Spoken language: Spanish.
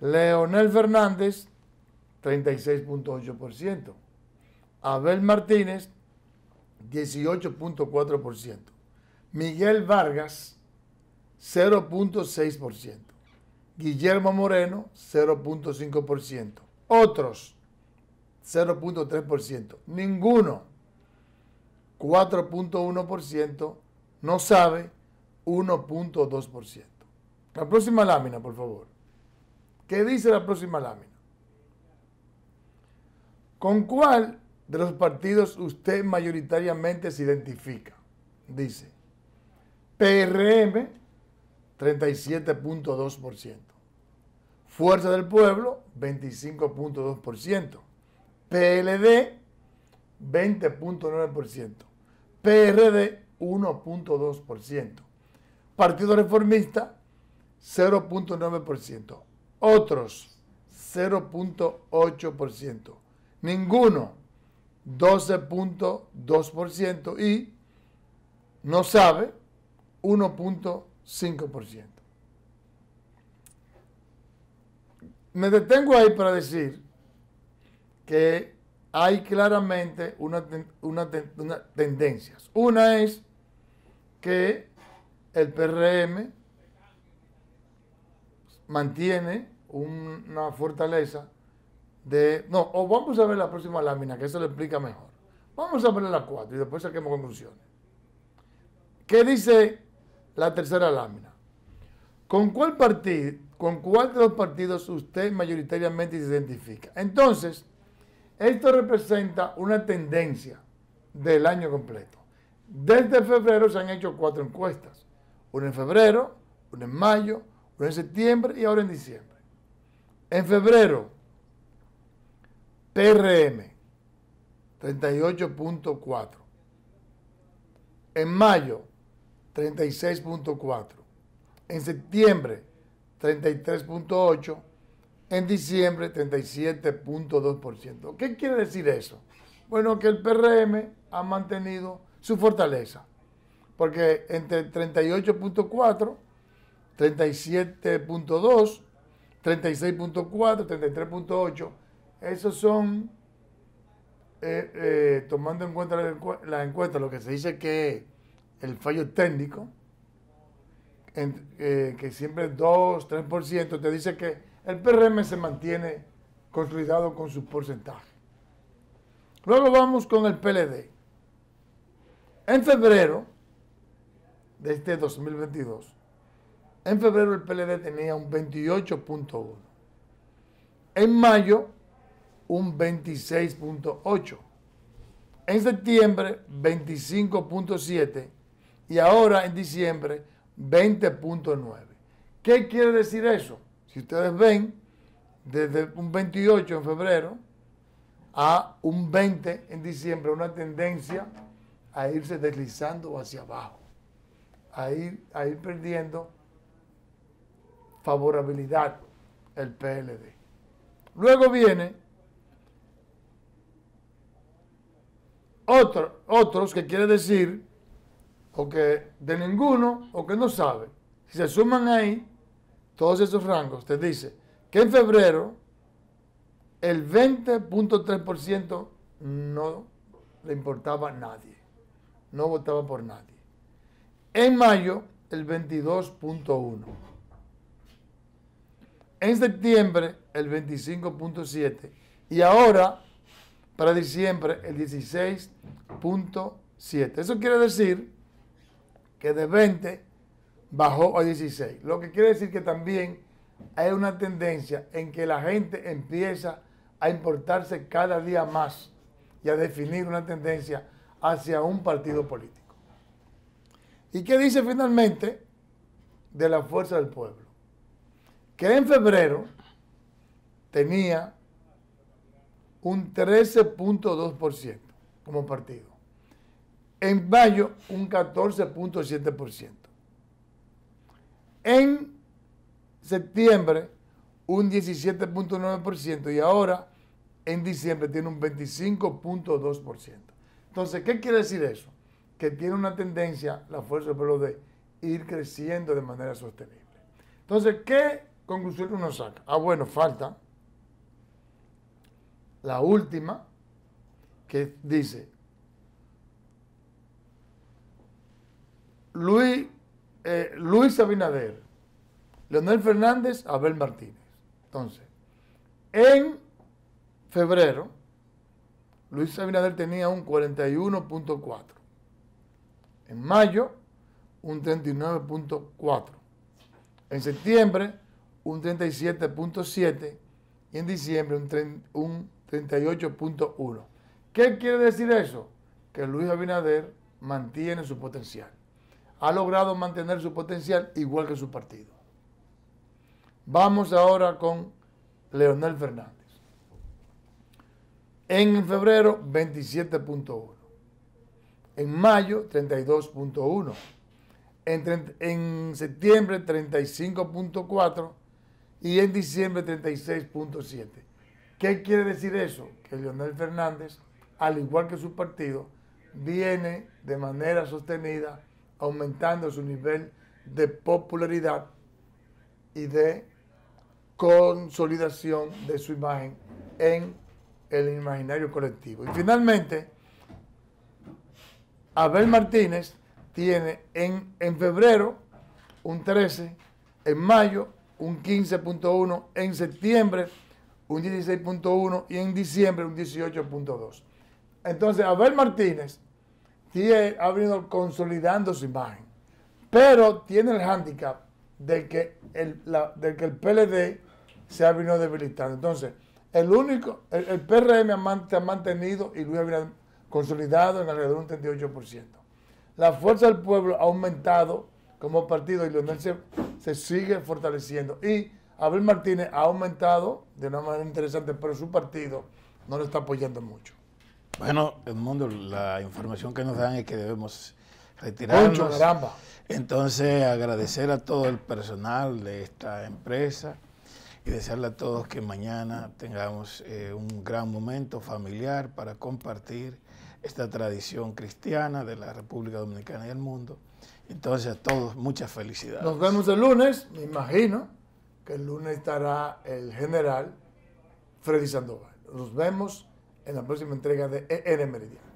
Leonel Fernández, 36.8%. Abel Martínez, 18.4%. Miguel Vargas, 0.6%. Guillermo Moreno, 0.5%. Otros, 0.3%. Ninguno, 4.1%. No sabe, 1.2%. La próxima lámina, por favor. ¿Qué dice la próxima lámina? ¿Con cuál de los partidos usted mayoritariamente se identifica? Dice, PRM 37.2%, Fuerza del Pueblo 25.2%, PLD 20.9%, PRD 1.2%, Partido Reformista 0.9%, otros, 0.8%. Ninguno, 12.2%. Y no sabe, 1.5%. Me detengo ahí para decir que hay claramente unas una, tendencias. Una es que el PRM mantiene una fortaleza de... No, o vamos a ver la próxima lámina, que eso lo explica mejor. Vamos a ver las cuatro y después saquemos conclusiones. ¿Qué dice la tercera lámina? ¿Con cuál partido, con cuál de los partidos usted mayoritariamente se identifica? Entonces, esto representa una tendencia del año completo. Desde febrero se han hecho cuatro encuestas. Una en febrero, una en mayo, en septiembre y ahora en diciembre. En febrero, PRM, 38.4. En mayo, 36.4. En septiembre, 33.8. En diciembre, 37.2%. ¿Qué quiere decir eso? Bueno, que el PRM ha mantenido su fortaleza. Porque entre 38.4 37.2, 36.4, 33.8. Esos son, eh, eh, tomando en cuenta la, encuesta, lo que se dice que el fallo técnico, eh, que siempre 2, 3%, te dice que el PRM se mantiene consolidado con su porcentaje. Luego vamos con el PLD. En febrero de este 2022, en febrero el PLD tenía un 28.1. En mayo un 26.8. En septiembre 25.7 y ahora en diciembre 20.9. ¿Qué quiere decir eso? Si ustedes ven, desde un 28 en febrero a un 20 en diciembre, una tendencia a irse deslizando hacia abajo, a ir, perdiendo favorabilidad el PLD. Luego viene otro, otros que quiere decir o que de ninguno o que no sabe. Si se suman ahí todos esos rangos, te dice que en febrero el 20.3% no le importaba a nadie, no votaba por nadie. En mayo el 22.1% en septiembre el 25.7 y ahora para diciembre el 16.7. Eso quiere decir que de 20 bajó a 16, lo que quiere decir que también hay una tendencia en que la gente empieza a importarse cada día más y a definir una tendencia hacia un partido político. ¿Y qué dice finalmente de la fuerza del pueblo? que en febrero tenía un 13.2% como partido. En mayo un 14.7%. En septiembre un 17.9% y ahora en diciembre tiene un 25.2%. Entonces, ¿qué quiere decir eso? Que tiene una tendencia la fuerza del pueblo de ir creciendo de manera sostenible. Entonces, ¿qué Conclusión que uno saca. Ah, bueno, falta la última que dice, Luis, eh, Luis Abinader, Leonel Fernández, Abel Martínez. Entonces, en febrero, Luis Abinader tenía un 41.4. En mayo, un 39.4. En septiembre, un 37.7 y en diciembre un, 38.1. ¿Qué quiere decir eso? Que Luis Abinader mantiene su potencial. Ha logrado mantener su potencial igual que su partido. Vamos ahora con Leonel Fernández. En febrero 27.1. En mayo 32.1. En, en septiembre 35.4 y en diciembre 36.7. ¿Qué quiere decir eso? Que Leonel Fernández, al igual que su partido, viene de manera sostenida aumentando su nivel de popularidad y de consolidación de su imagen en el imaginario colectivo. Y finalmente, Abel Martínez tiene en, en febrero un 13, en mayo un 15.1 en septiembre, un 16.1 y en diciembre un 18.2. Entonces, Abel Martínez tiene, ha venido consolidando su imagen, pero tiene el hándicap de que el, de PLD se ha venido debilitando. Entonces, el único, el, PRM ha se ha mantenido y Luis Abinader consolidado en alrededor de un 38%. La fuerza del pueblo ha aumentado como partido y Leonel se, sigue fortaleciendo. Y Abel Martínez ha aumentado de una manera interesante, pero su partido no lo está apoyando mucho. Bueno, mundo la información que nos dan es que debemos retirarnos. Entonces, agradecer a todo el personal de esta empresa y desearle a todos que mañana tengamos eh, un gran momento familiar para compartir esta tradición cristiana de la República Dominicana y del mundo. Entonces a todos muchas felicidades. Nos vemos el lunes, me imagino que el lunes estará el general Freddy Sandoval. Nos vemos en la próxima entrega de EN Meridiano.